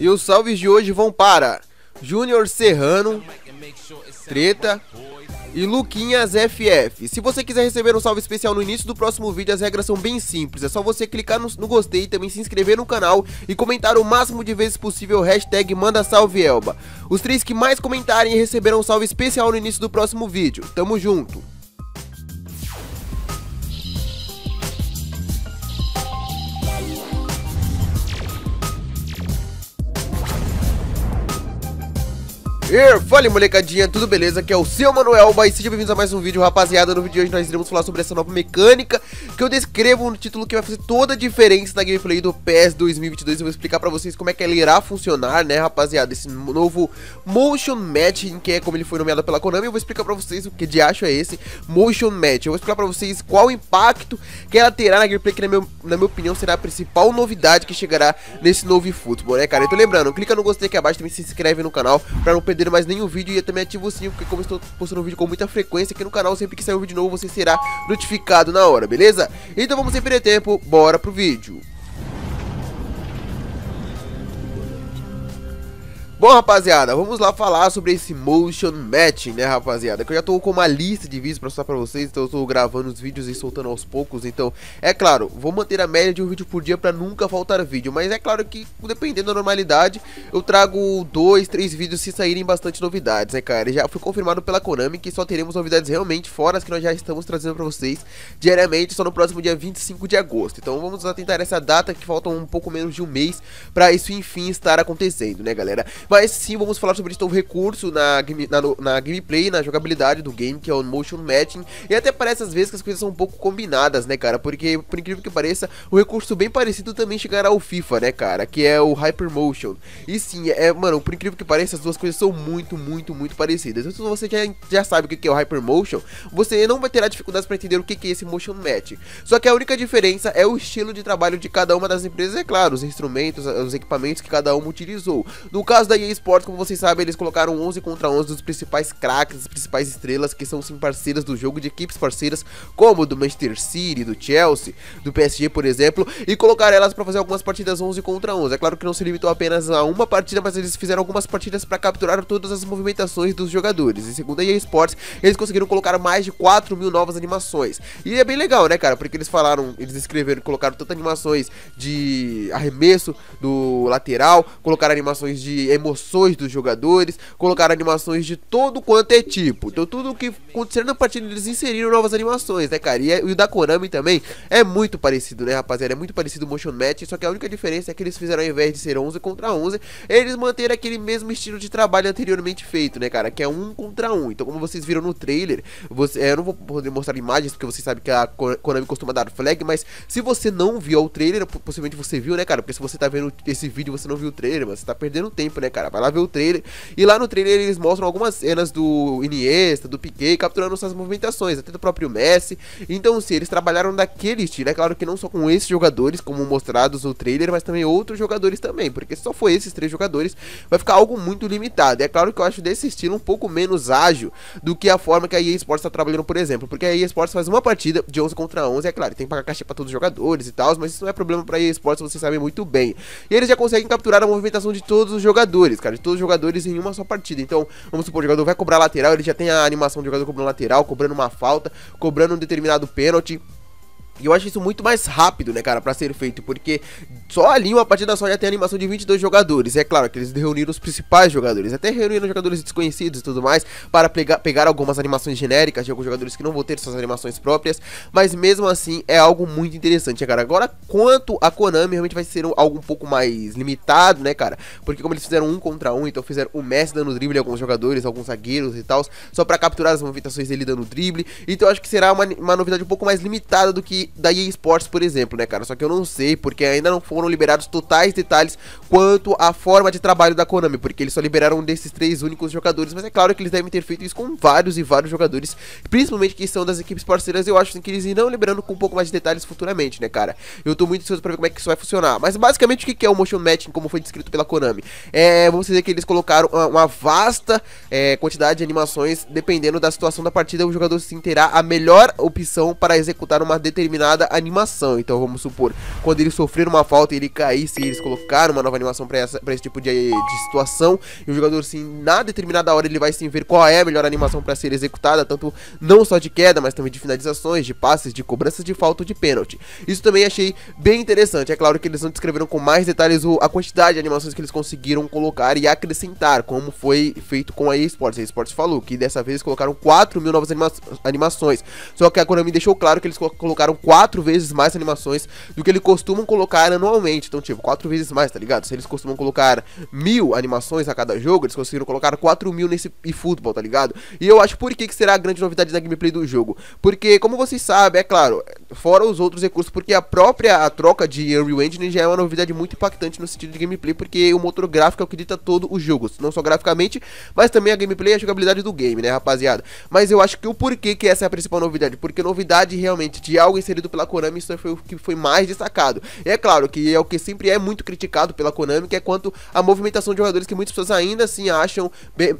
E os salves de hoje vão para Júnior Serrano, Treta e Luquinhas FF. Se você quiser receber um salve especial no início do próximo vídeo, as regras são bem simples. É só você clicar no, no gostei e também se inscrever no canal e comentar o máximo de vezes possível hashtag manda salve Elba. Os três que mais comentarem receberão um salve especial no início do próximo vídeo. Tamo junto! E fala molecadinha, tudo beleza? Aqui é o seu Manuel e sejam bem-vindos a mais um vídeo, rapaziada. No vídeo de hoje nós iremos falar sobre essa nova mecânica que eu descrevo no título que vai fazer toda a diferença na gameplay do PES 2022. Eu vou explicar pra vocês como é que ela irá funcionar, né, rapaziada? Esse novo Motion Matching, que é como ele foi nomeado pela Konami. Eu vou explicar pra vocês o que de acho é esse Motion Match. Eu vou explicar pra vocês qual o impacto que ela terá na gameplay, que na, meu, na minha opinião será a principal novidade que chegará nesse novo futebol, né, cara? Então lembrando, clica no gostei aqui abaixo, também se inscreve no canal pra não perder perder mais nenhum vídeo e também ativa o sininho, porque como estou postando um vídeo com muita frequência aqui no canal, sempre que sair um vídeo novo você será notificado na hora, beleza? Então vamos sem perder tempo, bora pro vídeo. Bom, rapaziada, vamos lá falar sobre esse motion match, né, rapaziada? Que eu já tô com uma lista de vídeos pra soltar pra vocês, então eu tô gravando os vídeos e soltando aos poucos. Então, é claro, vou manter a média de um vídeo por dia pra nunca faltar vídeo. Mas é claro que, dependendo da normalidade, eu trago dois, três vídeos se saírem bastante novidades, né, cara? E já foi confirmado pela Konami que só teremos novidades realmente fora as que nós já estamos trazendo pra vocês diariamente, só no próximo dia 25 de agosto. Então, vamos tentar essa data que faltam um pouco menos de um mês pra isso, enfim, estar acontecendo, né, galera? Mas sim, vamos falar sobre este novo recurso na, na, na gameplay, na jogabilidade do game, que é o motion matching. E até parece às vezes que as coisas são um pouco combinadas, né, cara? Porque, por incrível que pareça, o recurso bem parecido também chegará ao FIFA, né, cara? Que é o Hypermotion. E sim, é, mano, por incrível que pareça, as duas coisas são muito, muito, muito parecidas. Então, se você já, já sabe o que é o Hypermotion, você não vai terá dificuldades para entender o que é esse motion match. Só que a única diferença é o estilo de trabalho de cada uma das empresas, é claro, os instrumentos, os equipamentos que cada uma utilizou. No caso da EA Sports, como vocês sabem, eles colocaram 11 contra 11 dos principais craques, das principais estrelas, que são sim parceiras do jogo, de equipes parceiras, como do Manchester City, do Chelsea, do PSG, por exemplo, e colocaram elas para fazer algumas partidas 11 contra 11. É claro que não se limitou apenas a uma partida, mas eles fizeram algumas partidas para capturar todas as movimentações dos jogadores. E segundo a EA Sports, eles conseguiram colocar mais de 4 mil novas animações. E é bem legal, né, cara? Porque eles falaram, eles escreveram, colocaram tantas animações de arremesso do lateral, colocaram animações de emoção emoções dos jogadores, colocaram animações de todo quanto é tipo. Então tudo o que aconteceu na partida eles inseriram novas animações, né, cara? E, é, e, o da Konami também é muito parecido, né, rapaziada? É muito parecido o Motion Match, só que a única diferença é que eles fizeram ao invés de ser 11 contra 11, eles manteram aquele mesmo estilo de trabalho anteriormente feito, né, cara? Que é um contra um. Então como vocês viram no trailer, você, é, eu não vou poder mostrar imagens porque vocês sabem que a Konami costuma dar flag, mas se você não viu o trailer, possivelmente você viu, né, cara? Porque se você tá vendo esse vídeo e você não viu o trailer, mas você tá perdendo tempo, né, cara? cara. Vai lá ver o trailer. E lá no trailer eles mostram algumas cenas do Iniesta, do Piquet, capturando suas movimentações, até do próprio Messi. Então, se eles trabalharam daquele estilo, é claro que não só com esses jogadores, como mostrados no trailer, mas também outros jogadores também. Porque se só for esses três jogadores, vai ficar algo muito limitado. E é claro que eu acho desse estilo um pouco menos ágil do que a forma que a EA Sports tá trabalhando, por exemplo. Porque a EA Sports faz uma partida de 11 contra 11, é claro, tem que pagar caixa para todos os jogadores e tal, mas isso não é problema pra EA Sports, vocês sabem muito bem. E eles já conseguem capturar a movimentação de todos os jogadores jogadores, cara, de todos os jogadores em uma só partida. Então, vamos supor, o jogador vai cobrar lateral, ele já tem a animação do jogador cobrando lateral, cobrando uma falta, cobrando um determinado pênalti. E eu acho isso muito mais rápido, né, cara, pra ser feito, porque só ali uma partida só já tem animação de 22 jogadores. E é claro que eles reuniram os principais jogadores, até reuniram jogadores desconhecidos e tudo mais, para pegar, pegar algumas animações genéricas de alguns jogadores que não vão ter suas animações próprias, mas mesmo assim é algo muito interessante, né, cara. Agora, quanto a Konami, realmente vai ser algo um pouco mais limitado, né, cara, porque como eles fizeram um contra um, então fizeram o Messi dando drible a alguns jogadores, alguns zagueiros e tal, só para capturar as movimentações dele dando drible, então acho que será uma, uma novidade um pouco mais limitada do que da EA Sports, por exemplo, né, cara? Só que eu não sei, porque ainda não foram liberados totais detalhes quanto à forma de trabalho da Konami, porque eles só liberaram um desses três únicos jogadores, mas é claro que eles devem ter feito isso com vários e vários jogadores, principalmente que são das equipes parceiras, eu acho assim que eles irão liberando com um pouco mais de detalhes futuramente, né, cara? Eu tô muito ansioso pra ver como é que isso vai funcionar. Mas basicamente o que é o motion matching, como foi descrito pela Konami? É, vamos dizer que eles colocaram uma, uma vasta é, quantidade de animações, dependendo da situação da partida, o jogador sim terá a melhor opção para executar uma determinada determinada animação. Então vamos supor, quando ele sofrer uma falta e ele cair, se eles colocaram uma nova animação para esse tipo de, de situação, e o jogador, sim, na determinada hora ele vai sim ver qual é a melhor animação para ser executada, tanto não só de queda, mas também de finalizações, de passes, de cobranças de falta ou de pênalti. Isso também achei bem interessante. É claro que eles não descreveram com mais detalhes a quantidade de animações que eles conseguiram colocar e acrescentar, como foi feito com a EA Sports. A EA Sports falou que dessa vez colocaram 4 mil novas anima animações. Só que a Konami deixou claro que eles colocaram quatro vezes mais animações do que eles costumam colocar anualmente. Então, tipo, quatro vezes mais, tá ligado? Se eles costumam colocar mil animações a cada jogo, eles conseguiram colocar quatro mil nesse eFootball, tá ligado? E eu acho por que, que será a grande novidade da gameplay do jogo. Porque, como vocês sabem, é claro, fora os outros recursos, porque a própria a troca de Unreal Engine já é uma novidade muito impactante no sentido de gameplay, porque o motor gráfico é o que dita todo o jogo, não só graficamente, mas também a gameplay e a jogabilidade do game, né, rapaziada? Mas eu acho que o porquê que essa é a principal novidade, porque novidade realmente de algo em inserido pela Konami, isso foi o que foi mais destacado. E é claro que é o que sempre é muito criticado pela Konami, que é quanto a movimentação de jogadores que muitas pessoas ainda assim acham,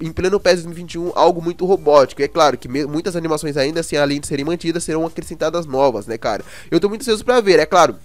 em pleno PES 2021, algo muito robótico. E é claro que muitas animações ainda assim, além de serem mantidas, serão acrescentadas novas, né, cara? Eu tô muito ansioso pra ver, é claro.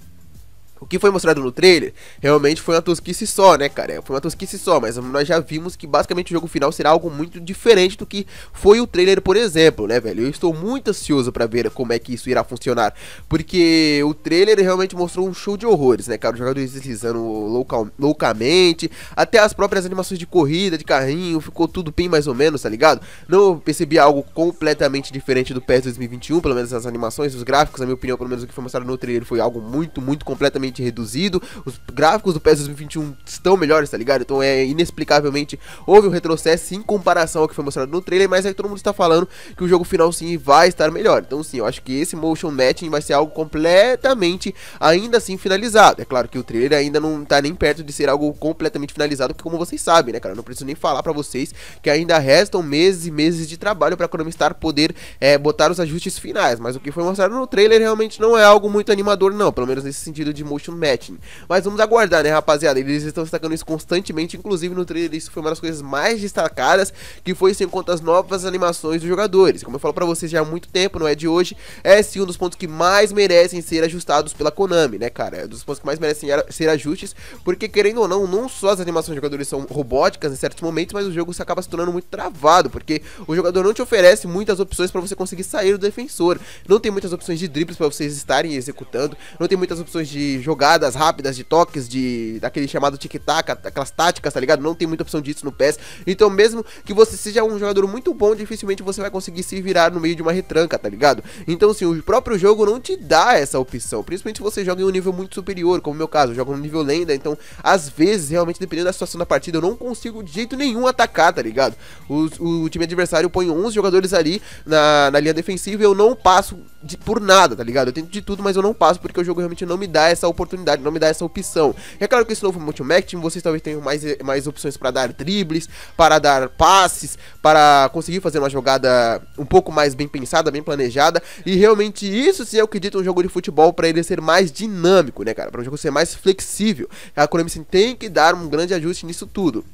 O que foi mostrado no trailer realmente foi uma tosquice só, né, cara? Foi uma tosquice só, mas nós já vimos que basicamente o jogo final será algo muito diferente do que foi o trailer, por exemplo, né, velho? Eu estou muito ansioso para ver como é que isso irá funcionar, porque o trailer realmente mostrou um show de horrores, né, cara? Os jogadores deslizando louca loucamente, até as próprias animações de corrida, de carrinho, ficou tudo bem mais ou menos, tá ligado? Não percebi algo completamente diferente do PES 2021, pelo menos as animações, os gráficos, na minha opinião, pelo menos o que foi mostrado no trailer foi algo muito, muito completamente reduzido. Os gráficos do PES 2021 estão melhores, tá ligado? Então é inexplicavelmente houve um retrocesso em comparação ao que foi mostrado no trailer, mas é que todo mundo está falando que o jogo final sim vai estar melhor. Então sim, eu acho que esse motion matching vai ser algo completamente ainda assim finalizado. É claro que o trailer ainda não tá nem perto de ser algo completamente finalizado, porque como vocês sabem, né, cara, eu não preciso nem falar para vocês que ainda restam meses e meses de trabalho para Chromistar poder é, botar os ajustes finais, mas o que foi mostrado no trailer realmente não é algo muito animador não, pelo menos nesse sentido de Motion Matching. Mas vamos aguardar, né, rapaziada? Eles estão destacando isso constantemente, inclusive no trailer isso foi uma das coisas mais destacadas, que foi sem conta as novas animações dos jogadores. Como eu falo para vocês já há muito tempo, não é de hoje, é sim um dos pontos que mais merecem ser ajustados pela Konami, né, cara? É um dos pontos que mais merecem ser ajustes, porque querendo ou não, não só as animações dos jogadores são robóticas em certos momentos, mas o jogo se acaba se tornando muito travado, porque o jogador não te oferece muitas opções para você conseguir sair do defensor. Não tem muitas opções de dribles para vocês estarem executando, não tem muitas opções de jogadas rápidas de toques, de daquele chamado tic-tac, aquelas táticas, tá ligado? Não tem muita opção disso no PES. Então, mesmo que você seja um jogador muito bom, dificilmente você vai conseguir se virar no meio de uma retranca, tá ligado? Então, sim, o próprio jogo não te dá essa opção, principalmente se você joga em um nível muito superior, como no meu caso, eu jogo no nível lenda, então, às vezes, realmente, dependendo da situação da partida, eu não consigo de jeito nenhum atacar, tá ligado? O, o time adversário põe 11 jogadores ali na, na linha defensiva e eu não passo de, por nada, tá ligado? Eu tento de tudo, mas eu não passo porque o jogo realmente não me dá essa oportunidade, não me dá essa opção. E é claro que esse novo Multimac Team vocês talvez tenham mais, eh, mais opções para dar dribles, para dar passes, para conseguir fazer uma jogada um pouco mais bem pensada, bem planejada. E realmente isso sim é o que dita um jogo de futebol para ele ser mais dinâmico, né, cara? Para um jogo ser mais flexível. A Konami tem que dar um grande ajuste nisso tudo.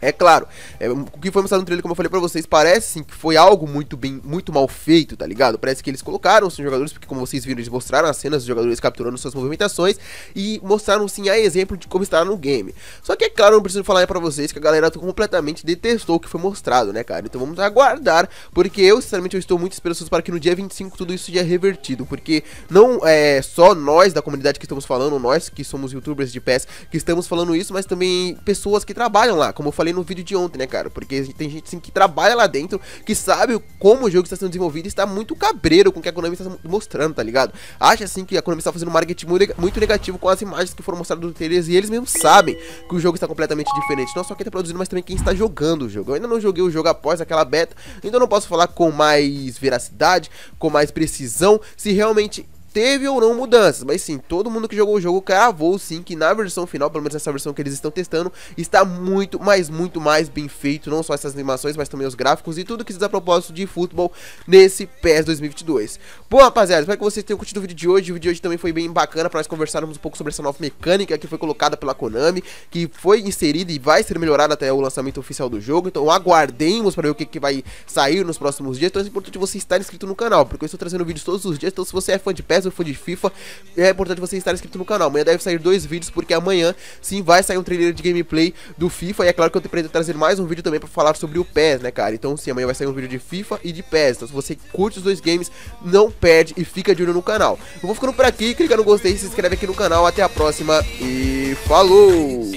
É claro, é, o que foi mostrado no trailer, como eu falei pra vocês, parece sim que foi algo muito bem, muito mal feito, tá ligado? Parece que eles colocaram os jogadores, porque como vocês viram, eles mostraram as cenas dos jogadores capturando suas movimentações e mostraram sim a exemplo de como está no game. Só que é claro, não preciso falar pra vocês que a galera completamente detestou o que foi mostrado, né, cara? Então vamos aguardar, porque eu, sinceramente, eu estou muito esperançoso para que no dia 25 tudo isso seja revertido, porque não é só nós da comunidade que estamos falando, nós que somos youtubers de PES, que estamos falando isso, mas também pessoas que trabalham lá, como eu falei falei no vídeo de ontem, né, cara? Porque tem gente assim, que trabalha lá dentro, que sabe como o jogo está sendo desenvolvido e está muito cabreiro com o que a Konami está mostrando, tá ligado? Acha assim que a Konami está fazendo um marketing muito negativo com as imagens que foram mostradas no trailer e eles mesmos sabem que o jogo está completamente diferente. Não só quem está produzindo, mas também quem está jogando o jogo. Eu ainda não joguei o jogo após aquela beta, então não posso falar com mais veracidade, com mais precisão, se realmente teve ou não mudanças, mas sim, todo mundo que jogou o jogo cravou sim que na versão final, pelo menos nessa versão que eles estão testando, está muito, mas muito mais bem feito, não só essas animações, mas também os gráficos e tudo que diz a propósito de futebol nesse PES 2022. Bom, rapaziada, espero que vocês tenham curtido o vídeo de hoje, o vídeo de hoje também foi bem bacana para nós conversarmos um pouco sobre essa nova mecânica que foi colocada pela Konami, que foi inserida e vai ser melhorada até o lançamento oficial do jogo, então aguardemos para ver o que, que vai sair nos próximos dias, então é importante você estar inscrito no canal, porque eu estou trazendo vídeos todos os dias, então se você é fã de PES, décimo fã de FIFA. É importante você estar inscrito no canal. Amanhã deve sair dois vídeos, porque amanhã sim vai sair um trailer de gameplay do FIFA. E é claro que eu tenho pretendo trazer mais um vídeo também pra falar sobre o PES, né, cara? Então sim, amanhã vai sair um vídeo de FIFA e de PES. Então se você curte os dois games, não perde e fica de olho no canal. Eu vou ficando por aqui, clica no gostei, se inscreve aqui no canal. Até a próxima e falou!